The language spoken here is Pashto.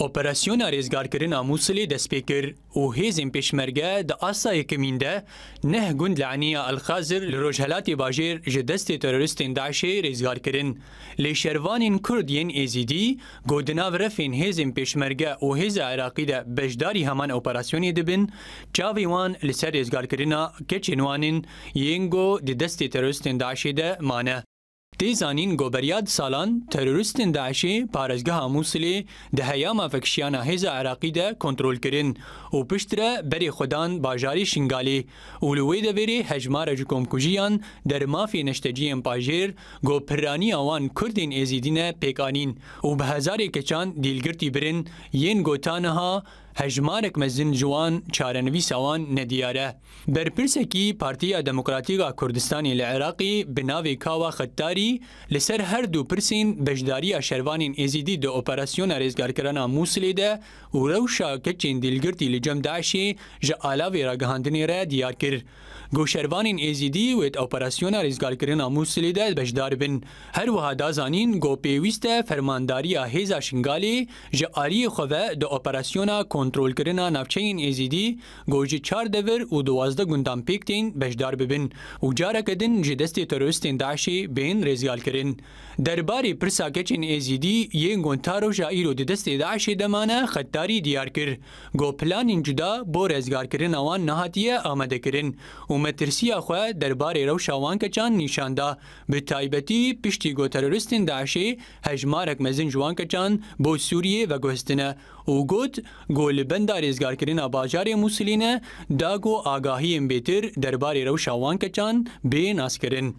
Operasyona rêzgarkirina Musilê destpêkir û hêzên pêşmerge di asayê kemîn de neh gund li Eniya Elxazir li Rojhelatê Bajêr ji destê teroristên Daişê rêzgar kirin. Lê şervanên Kurd yên Êzîdî, gotina refên hêzên pêşmerge û hêza Iraqî de bejdarî heman operasyonê dibin, çavê wan li ser rêzgarkirina keçên wanên Yengo di destê teroristên Daişê de mane. دی زانین گوبریاد سالان تروریستین داعشی پارزگاه موسلی ده هیاما فکشیانا هیز عراقی ده کنترول کرن و پشتره بری خودان باجاری شنگالی اولوی ده ویری هجمار جکومکوجیان در مافی نشتجین پاجیر گو پرانی آوان کردین ازیدین پیکانین و به هزار کچان دیلگرتی برن ین گوتانها هجمارek mezin ji wan çarenivîsawan nediyare. Berpirsekî Partiya Demokratîka Kurdistanê li Iraqî bi navê Kawa Xettarî li ser her du pirsên bejdariya şervanên êzîdî di operasyona rêzgarkirana Musilê de û rewşa keçên dîlgirtî li cem Daişê ji alavê ragihandinê re diyar kir. Goşervanên êzîdî wê operasyona rêzgarkirina Musilê de bejdar bin. Her wiha dazanîn gopêwîst e fermandariya hêza Şingalê ji aliyê xwe ve di operasyona kond kontrolkirina navçeyên êzîdî gojî çar devir û duwazda gundan pêktên beşdar bibin û careke din ji destê teroristên daşê bên rêzgalkirin. Derbarê pirsa keçên êzîdî yên gonta roja îro di destê daşê demane xettarî diyar kir. Goplanên cuda bo rêzgarkirin awan nehatiye amadekirin û metirsiya xwe derbarê rewşa wan keçan nîşanda bi taybetî piştî goteroristên daşê hejmarek mezin ji wan keçan bo Sûriyê veguhistine û got li benda rêzgarkirina bajarê Musîlîne dag û agahiyên bêtir derbarê rewşa wankeçan bê naskirin.